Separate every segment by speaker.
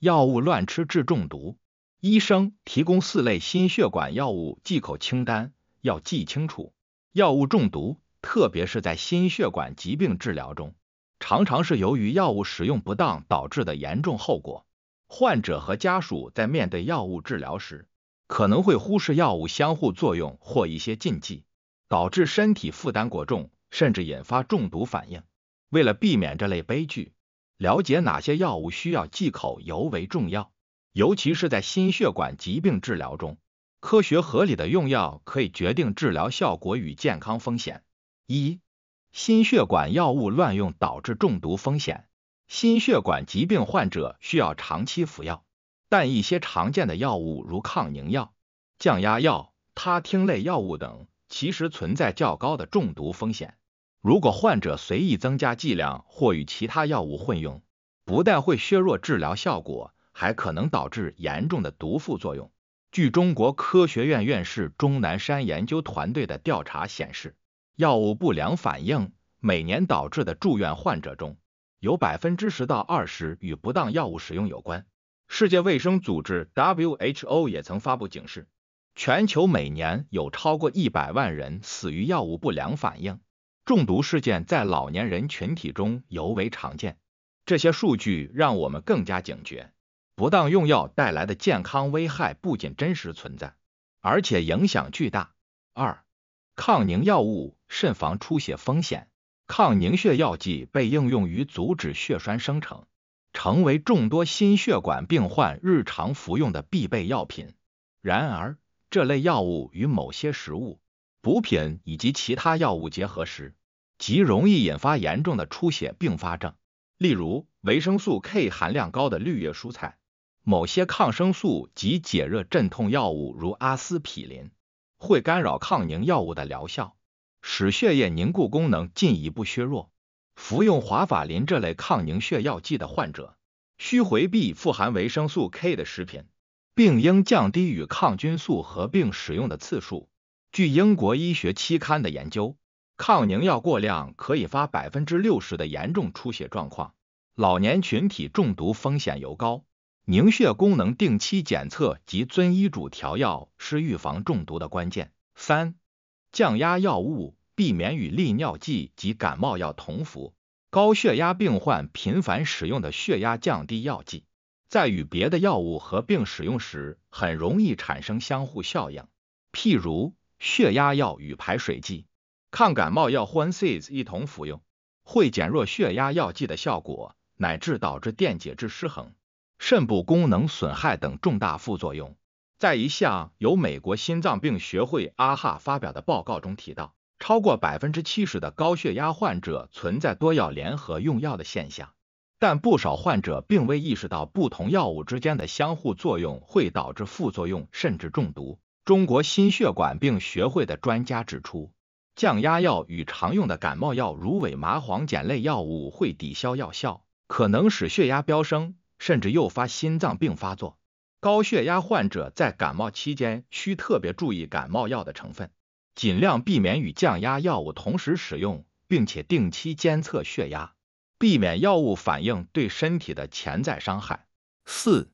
Speaker 1: 药物乱吃致中毒，医生提供四类心血管药物忌口清单，要记清楚。药物中毒，特别是在心血管疾病治疗中，常常是由于药物使用不当导致的严重后果。患者和家属在面对药物治疗时，可能会忽视药物相互作用或一些禁忌，导致身体负担过重，甚至引发中毒反应。为了避免这类悲剧，了解哪些药物需要忌口尤为重要，尤其是在心血管疾病治疗中，科学合理的用药可以决定治疗效果与健康风险。一、心血管药物乱用导致中毒风险。心血管疾病患者需要长期服药，但一些常见的药物如抗凝药、降压药、他汀类药物等，其实存在较高的中毒风险。如果患者随意增加剂量或与其他药物混用，不但会削弱治疗效果，还可能导致严重的毒副作用。据中国科学院院士钟南山研究团队的调查显示，药物不良反应每年导致的住院患者中，有百分之十到二十与不当药物使用有关。世界卫生组织 （WHO） 也曾发布警示，全球每年有超过一百万人死于药物不良反应。中毒事件在老年人群体中尤为常见，这些数据让我们更加警觉，不当用药带来的健康危害不仅真实存在，而且影响巨大。二，抗凝药物慎防出血风险。抗凝血药剂被应用于阻止血栓生成，成为众多心血管病患日常服用的必备药品。然而，这类药物与某些食物、补品以及其他药物结合时，极容易引发严重的出血并发症，例如维生素 K 含量高的绿叶蔬菜、某些抗生素及解热镇痛药物，如阿司匹林，会干扰抗凝药物的疗效，使血液凝固功能进一步削弱。服用华法林这类抗凝血药剂的患者，需回避富含维生素 K 的食品，并应降低与抗菌素合并使用的次数。据英国医学期刊的研究。抗凝药过量可以发百分之六十的严重出血状况，老年群体中毒风险尤高。凝血功能定期检测及遵医嘱调药是预防中毒的关键。三、降压药物避免与利尿剂及感冒药同服。高血压病患频繁使用的血压降低药剂，在与别的药物合并使用时，很容易产生相互效应，譬如血压药与排水剂。抗感冒药和 a s e s 一同服用，会减弱血压药剂的效果，乃至导致电解质失衡、肾部功能损害等重大副作用。在一项由美国心脏病学会阿哈发表的报告中提到，超过百分之七十的高血压患者存在多药联合用药的现象，但不少患者并未意识到不同药物之间的相互作用会导致副作用甚至中毒。中国心血管病学会的专家指出。降压药与常用的感冒药如伪麻黄碱类药物会抵消药效，可能使血压飙升，甚至诱发心脏病发作。高血压患者在感冒期间需特别注意感冒药的成分，尽量避免与降压药物同时使用，并且定期监测血压，避免药物反应对身体的潜在伤害。四、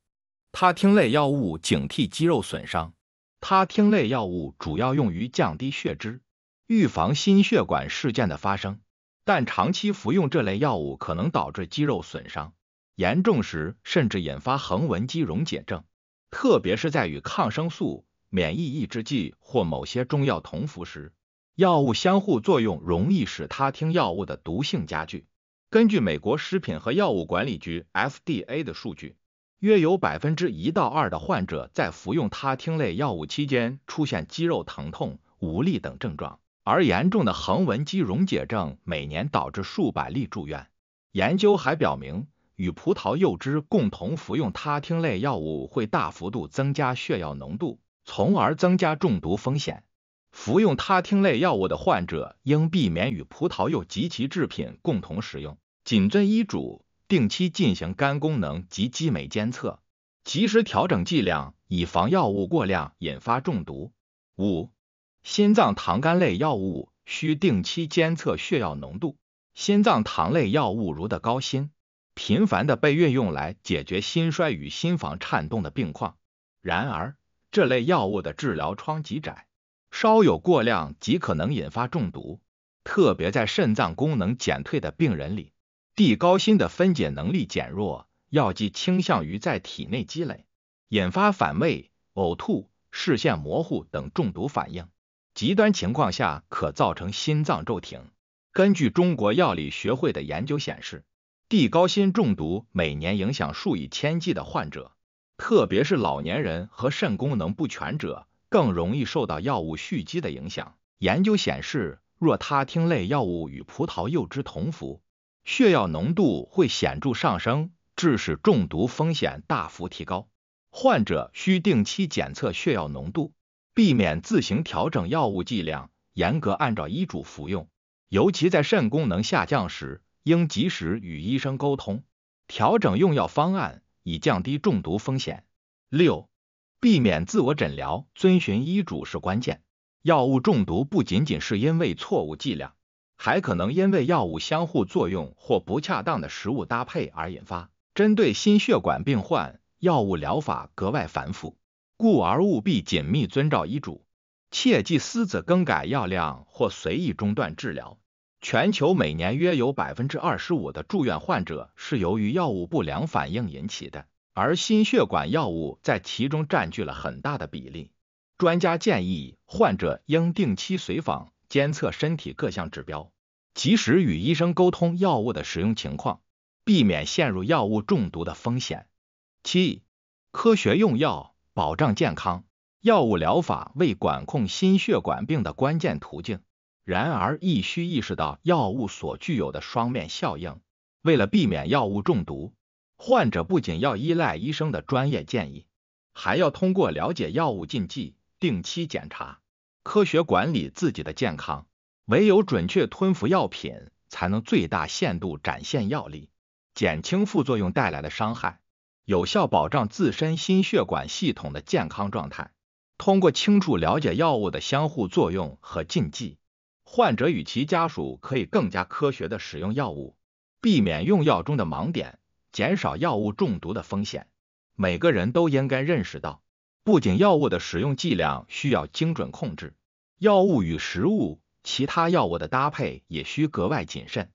Speaker 1: 他汀类药物警惕肌肉损伤。他汀类药物主要用于降低血脂。预防心血管事件的发生，但长期服用这类药物可能导致肌肉损伤，严重时甚至引发横纹肌溶解症。特别是在与抗生素、免疫抑制剂或某些中药同服时，药物相互作用容易使他汀药物的毒性加剧。根据美国食品和药物管理局 （FDA） 的数据，约有1%到2的患者在服用他汀类药物期间出现肌肉疼痛、无力等症状。而严重的横纹肌溶解症每年导致数百例住院。研究还表明，与葡萄柚汁共同服用他汀类药物会大幅度增加血药浓度，从而增加中毒风险。服用他汀类药物的患者应避免与葡萄柚及其制品共同使用，谨遵医嘱，定期进行肝功能及肌酶监测，及时调整剂量，以防药物过量引发中毒。五。心脏糖苷类药物需定期监测血药浓度。心脏糖类药物如的高辛，频繁地被运用来解决心衰与心房颤动的病况。然而，这类药物的治疗窗极窄，稍有过量即可能引发中毒，特别在肾脏功能减退的病人里，地高辛的分解能力减弱，药剂倾向于在体内积累，引发反胃、呕吐、视线模糊等中毒反应。极端情况下可造成心脏骤停。根据中国药理学会的研究显示，地高辛中毒每年影响数以千计的患者，特别是老年人和肾功能不全者更容易受到药物蓄积的影响。研究显示，若他汀类药物与葡萄柚汁同服，血药浓度会显著上升，致使中毒风险大幅提高。患者需定期检测血药浓度。避免自行调整药物剂量，严格按照医嘱服用。尤其在肾功能下降时，应及时与医生沟通，调整用药方案，以降低中毒风险。六、避免自我诊疗，遵循医嘱是关键。药物中毒不仅仅是因为错误剂量，还可能因为药物相互作用或不恰当的食物搭配而引发。针对心血管病患，药物疗法格外繁复。故而务必紧密遵照医嘱，切忌私自更改药量或随意中断治疗。全球每年约有百分之二十五的住院患者是由于药物不良反应引起的，而心血管药物在其中占据了很大的比例。专家建议，患者应定期随访，监测身体各项指标，及时与医生沟通药物的使用情况，避免陷入药物中毒的风险。七、科学用药。保障健康，药物疗法为管控心血管病的关键途径。然而，亦需意识到药物所具有的双面效应。为了避免药物中毒，患者不仅要依赖医生的专业建议，还要通过了解药物禁忌、定期检查、科学管理自己的健康。唯有准确吞服药品，才能最大限度展现药力，减轻副作用带来的伤害。有效保障自身心血管系统的健康状态。通过清楚了解药物的相互作用和禁忌，患者与其家属可以更加科学的使用药物，避免用药中的盲点，减少药物中毒的风险。每个人都应该认识到，不仅药物的使用剂量需要精准控制，药物与食物、其他药物的搭配也需格外谨慎。